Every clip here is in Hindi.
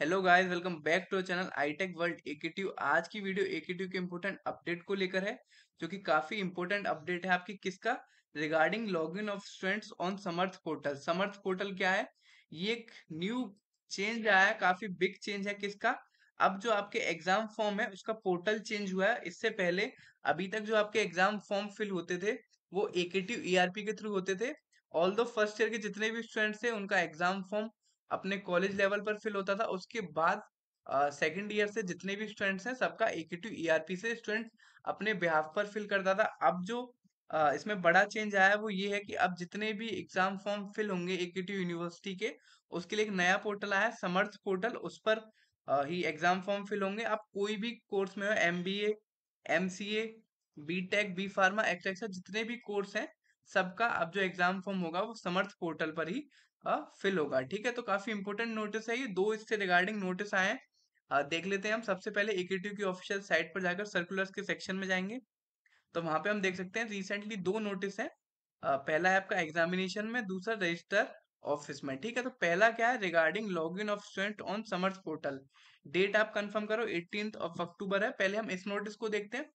hello guys welcome back to channel iTech world AKTU आज की वीडियो एकेटिव के इम्पोर्टेंट अपडेट को लेकर है जो कि काफी इम्पोर्टेंट अपडेट है आपकी किसका regarding login of students on Samarth portal Samarth portal क्या है ये एक न्यू चेंज आया है काफी बिग चेंज है किसका अब जो आपके एग्जाम फॉर्म है उसका पोर्टल चेंज हुआ है इससे पहले अभी तक जो आपके एग्जाम फॉर्म फिल होते थे वो एकेटिव ईआरपी e के थ्रू होते थे ऑल द फर्स्ट ईयर के जितने भी स्टूडेंट्स थे उनका एग्जाम फॉर्म अपने कॉलेज लेवल पर फिल होता था उसके बाद सेकंड ईयर से जितने भी स्टूडेंट्स हैं सबका AKTU E R P से स्टूडेंट अपने बिहाफ पर फिल करता था अब जो अ, इसमें बड़ा चेंज आया है वो ये है कि अब जितने भी एग्जाम फॉर्म फिल होंगे ए के टू यूनिवर्सिटी के उसके लिए एक नया पोर्टल आया है समर्थ पोर्टल उस पर अ, ही एग्जाम फॉर्म फिल होंगे आप कोई भी कोर्स में हो M B A M C A B tech B pharma etcetera जितने भी कोर्स हैं सबका अब जो एग्जाम फॉर्म होगा वो समर्थ पोर्टल पर ही फिल होगा ठीक है तो काफी इंपोर्टेंट नोटिस है ये दो इससे रिगार्डिंग नोटिस आए हैं देख लेते हैं हम सबसे पहले इक्विटी की ऑफिशियल साइट पर जाकर सर्कुलर्स के सेक्शन में जाएंगे तो वहां पे हम देख सकते हैं रिसेंटली दो नोटिस है पहला है आपका एग्जामिनेशन में दूसरा रजिस्टर ऑफिस में ठीक है तो पहला क्या है regarding log in of student on Samarth portal date आप कंफर्म करो एटीन ऑफ अक्टूबर है पहले हम इस नोटिस को देखते हैं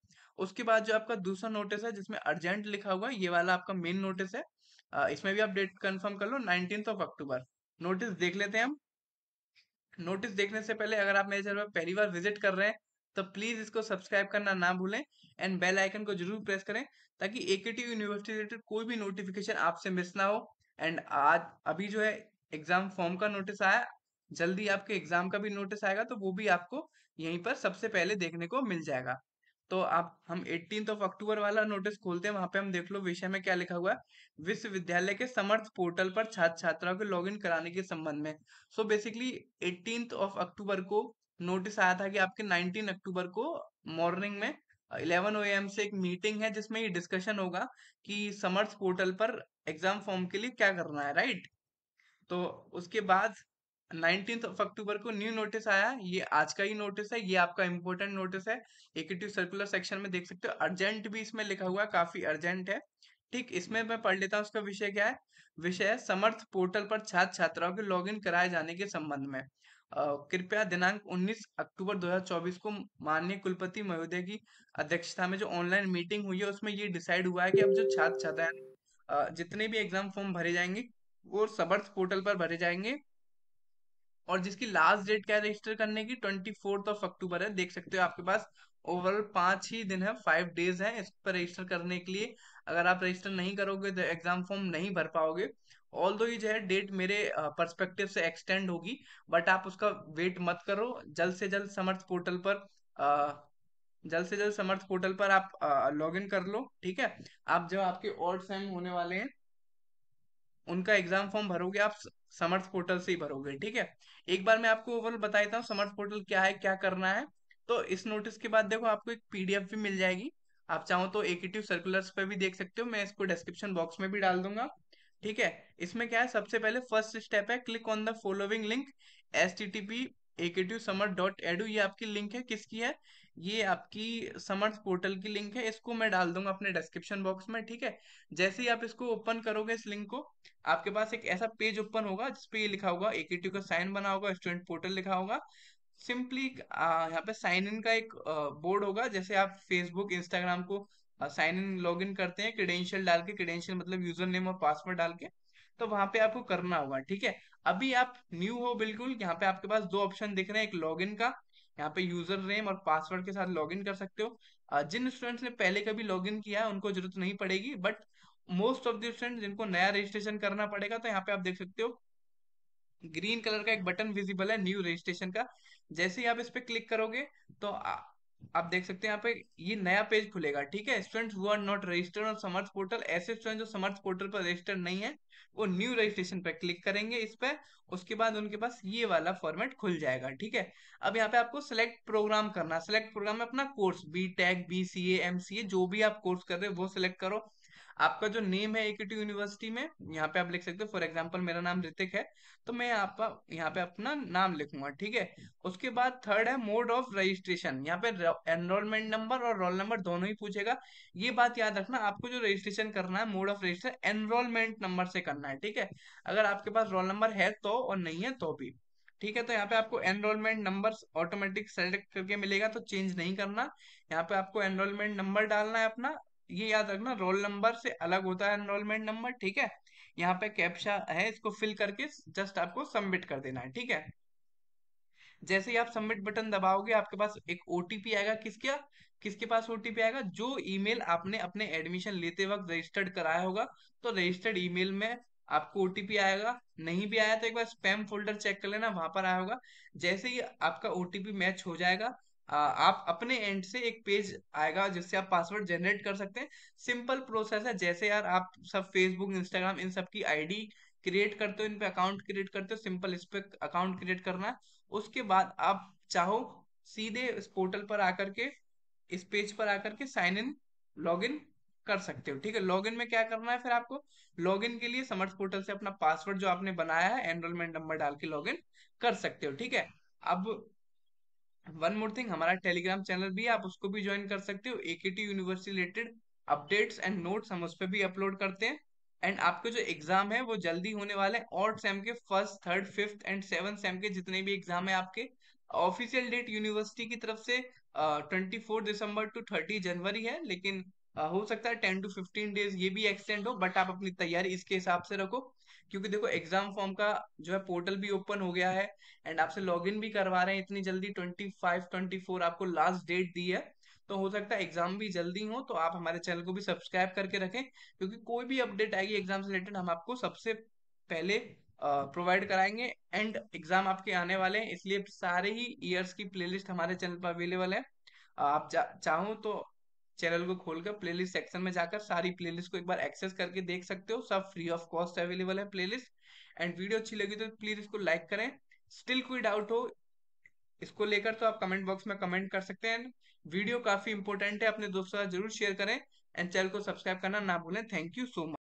उसके बाद जो आपका दूसरा नोटिस है जिसमें अर्जेंट लिखा हुआ है ये वाला आपका मेन नोटिस है इसमें भी आप डेट कंफर्म कर लो नाइनटीन ऑफ अक्टूबर नोटिस देख लेते हैं हम नोटिस देखने से पहले अगर आप मेरे चैनल पर पहली बार विजिट कर रहे हैं तो प्लीज इसको सब्सक्राइब करना ना भूलें एंड बेल आइकन को जरूर प्रेस करें ताकि एकेटी यूनिवर्सिटी रिलेटेड कोई भी नोटिफिकेशन आपसे मिस ना हो एंड आज अभी जो है एग्जाम फॉर्म का नोटिस आया जल्दी आपके एग्जाम का भी नोटिस आएगा तो वो भी आपको यहीं पर सबसे पहले देखने को मिल जाएगा तो आप हम एटीन ऑफ अक्टूबर वाला नोटिस खोलते हैं वहां पे हम देख लो विषय में क्या लिखा हुआ है विश्वविद्यालय के समर्थ पोर्टल पर छात्र छात्राओं के लॉगिन कराने के संबंध में so basically eighteen of October को नोटिस आया था कि आपके 19 अक्टूबर को मॉर्निंग में इलेवन ओ से एक मीटिंग है जिसमें ये डिस्कशन होगा कि समर्थ पोर्टल पर एग्जाम फॉर्म के लिए क्या करना है राइट तो उसके बाद नाइनटीन ऑफ अक्टूबर को न्यू नोटिस आया ये आज का ही नोटिस है ये आपका इम्पोर्टेंट नोटिस है एकेटिव सर्कुलर सेक्शन में देख सकते हो अर्जेंट भी इसमें लिखा हुआ है काफी अर्जेंट है ठीक इसमें मैं पढ़ लेता हूँ उसका विषय क्या है विषय समर्थ पोर्टल पर छात्र छात्राओं के लॉगिन कराए जाने के संबंध में कृपया दिनांक 19 अक्टूबर 2024 को माननीय कुलपति महोदय की अध्यक्षता में जो ऑनलाइन मीटिंग हुई है उसमें ये डिसाइड हुआ है कि अब जो छात्र छात्राएं जितने भी एग्जाम फॉर्म भरे जाएंगे वो समर्थ पोर्टल पर भरे जाएंगे और जिसकी लास्ट डेट क्या है रजिस्टर करने की ट्वेंटी फोर्थ ऑफ अक्टूबर है देख सकते हो आपके पास ओवरऑल पांच ही दिन है फाइव डेज है इस पर रजिस्टर करने के लिए अगर आप रजिस्टर नहीं करोगे तो एग्जाम फॉर्म नहीं भर पाओगे ऑल दो ये जो है डेट मेरे परस्पेक्टिव से एक्सटेंड होगी बट आप उसका वेट मत करो जल्द से जल्द समर्थ पोर्टल पर जल्द से जल्द समर्थ पोर्टल पर आप लॉग इन कर लो ठीक है आप जो आपके और सेम होने वाले हैं उनका एग्जाम फॉर्म भरोगे आप समर्थ पोर्टल से ही भरोगे ठीक है एक बार मैं आपको ओवरऑल बता देता हूँ समर्थ पोर्टल क्या है क्या करना है तो इस नोटिस के बाद देखो आपको एक पीडीएफ भी मिल जाएगी आप चाहो तो एक सर्कुलर्स पे भी देख सकते हो मैं इसको डिस्क्रिप्शन बॉक्स में भी डाल दूंगा ठीक है इसमें क्या है सबसे पहले फर्स्ट स्टेप है click on the following link एस टी टीपी पी समर डॉट एडू ये आपकी लिंक है किसकी है ये आपकी समर्थ पोर्टल की लिंक है इसको मैं डाल दूंगा अपने डिस्क्रिप्शन बॉक्स में ठीक है जैसे ही आप इसको ओपन करोगे इस लिंक को आपके पास एक ऐसा पेज ओपन होगा जिसपे ये लिखा होगा एकेटी का साइन बना होगा स्टूडेंट पोर्टल लिखा होगा सिंपली यहाँ पे साइन इन का एक बोर्ड होगा जैसे आप फेसबुक इंस्टाग्राम को साइन इन लॉग इन करते हैं क्रीडेंशियल डाल के क्रीडेंशियल मतलब यूजर नेम और पासवर्ड डाल के तो वहां पे आपको करना होगा ठीक है अभी आप न्यू हो बिल्कुल यहाँ पे आपके पास दो ऑप्शन दिख रहे हैं एक लॉग इन का यहाँ पे यूजर नेम और पासवर्ड के साथ लॉगिन कर सकते हो जिन स्टूडेंट्स ने पहले कभी लॉगिन किया है उनको जरूरत नहीं पड़ेगी but most of the student जिनको नया रजिस्ट्रेशन करना पड़ेगा तो यहाँ पे आप देख सकते हो ग्रीन कलर का एक बटन विजिबल है न्यू रजिस्ट्रेशन का जैसे ही आप इस पर क्लिक करोगे तो आप देख सकते हैं यहाँ पे ये नया पेज खुलेगा ठीक है students who are not registered on Samarth portal ऐसे स्टूडेंट जो समर्थ पोर्टल पर रजिस्टर्ड नहीं है वो न्यू रजिस्ट्रेशन पे क्लिक करेंगे इस पे उसके बाद उनके पास ये वाला फॉर्मेट खुल जाएगा ठीक है अब यहाँ पे आपको सिलेक्ट प्रोग्राम करना सिलेक्ट प्रोग्राम में अपना course B tech B C M C A जो भी आप कोर्स कर रहे हो वो सिलेक्ट करो आपका जो नेम है इक्विटी यूनिवर्सिटी में यहाँ पे आप लिख सकते हो फॉर एग्जाम्पल मेरा नाम ऋतिक है तो मैं आप यहाँ पे अपना नाम लिखूंगा ठीक है उसके बाद थर्ड है मोड ऑफ रजिस्ट्रेशन यहाँ पे एनरोलमेंट नंबर और रोल नंबर दोनों ही पूछेगा ये बात याद रखना आपको जो रजिस्ट्रेशन करना है mode of registration enrolment number से करना है ठीक है अगर आपके पास रोल नंबर है तो और नहीं है तो भी ठीक है तो यहाँ पे आपको एनरोलमेंट नंबर ऑटोमेटिक सेलेक्ट करके मिलेगा तो चेंज नहीं करना यहाँ पे आपको एनरोलमेंट नंबर डालना है अपना ये याद रखना रोल नंबर से अलग होता है एनरोलमेंट नंबर ठीक है यहाँ पे कैप्शा है इसको फिल करके जस्ट आपको सबमिट कर देना है ठीक है जैसे ही आप सबमिट बटन दबाओगे आपके पास एक ओटीपी आएगा किसके किसके पास ओटीपी आएगा जो ईमेल आपने अपने एडमिशन लेते वक्त रजिस्टर्ड कराया होगा तो रजिस्टर्ड ईमेल में आपको ओटीपी आएगा नहीं भी आया तो एक बार स्पैम फोल्डर चेक कर लेना वहां पर आया होगा जैसे ही आपका ओटीपी मैच हो जाएगा आप अपने एंड से एक पेज आएगा जिससे आप पासवर्ड जनरेट कर सकते हैं सिंपल प्रोसेस है जैसे यार आप सब फेसबुक इंस्टाग्राम इन सब की आईडी क्रिएट करते हो इन पे अकाउंट क्रिएट करते हो सिंपल इस पे अकाउंट क्रिएट करना है उसके बाद आप चाहो सीधे इस पोर्टल पर आकर के इस पेज पर आकर के साइन इन लॉग इन कर सकते हो ठीक है लॉग इन में क्या करना है फिर आपको लॉग इन के लिए समर्थ पोर्टल से अपना पासवर्ड जो आपने बनाया है एनरोलमेंट नंबर डाल के लॉग इन कर सकते हो ठीक है अब वन मोर थिंग हमारा टेलीग्राम चैनल भी आप उसको भी ज्वाइन कर सकते हो AKTU university related updates and notes हम उस पर भी अपलोड करते हैं एंड आपके जो एग्जाम है वो जल्दी होने वाले हैं और सेम के first third fifth and seven sem के जितने भी एग्जाम है आपके ऑफिशियल डेट यूनिवर्सिटी की तरफ से ट्वेंटी फोर दिसंबर टू थर्टी जनवरी है लेकिन हो सकता है टेन टू फिफ्टीन डेज ये भी एक्सटेंड हो बट आप अपनी तैयारी इसके हिसाब से रखो क्योंकि देखो एग्जाम फॉर्म का जो है पोर्टल भी ओपन हो गया है एंड आपसे लॉग इन भी करवा रहे हैं इतनी जल्दी ट्वेंटी फाइव ट्वेंटी फोर आपको लास्ट डेट दी है तो हो सकता है एग्जाम भी जल्दी हो तो आप हमारे चैनल को भी सब्सक्राइब करके रखें क्योंकि कोई भी अपडेट आएगी एग्जाम से रिलेटेड हम आपको सबसे पहले प्रोवाइड कराएंगे एंड एग्जाम आपके आने वाले हैं इसलिए सारे ही ईयर्स की प्लेलिस्ट हमारे चैनल पर अवेलेबल है आप चाहो तो चैनल को खोलकर प्लेलिस्ट सेक्शन में जाकर सारी प्लेलिस्ट को एक बार एक्सेस करके देख सकते हो सब फ्री ऑफ कॉस्ट अवेलेबल है प्लेलिस्ट एंड वीडियो अच्छी लगी तो प्लीज इसको लाइक करें स्टिल कोई डाउट हो इसको लेकर तो आप कमेंट बॉक्स में कमेंट कर सकते हैं वीडियो काफी इंपॉर्टेंट है अपने दोस्तों साथ जरूर शेयर करें एंड चैनल को सब्सक्राइब करना ना भूलें थैंक यू सो मच